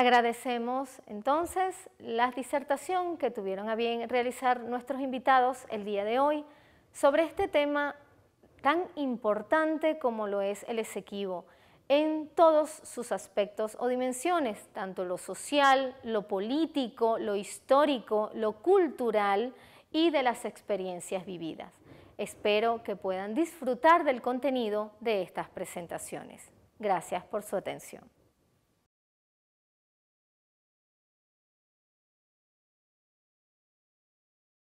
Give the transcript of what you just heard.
Agradecemos entonces la disertación que tuvieron a bien realizar nuestros invitados el día de hoy sobre este tema tan importante como lo es el Esequibo en todos sus aspectos o dimensiones, tanto lo social, lo político, lo histórico, lo cultural y de las experiencias vividas. Espero que puedan disfrutar del contenido de estas presentaciones. Gracias por su atención.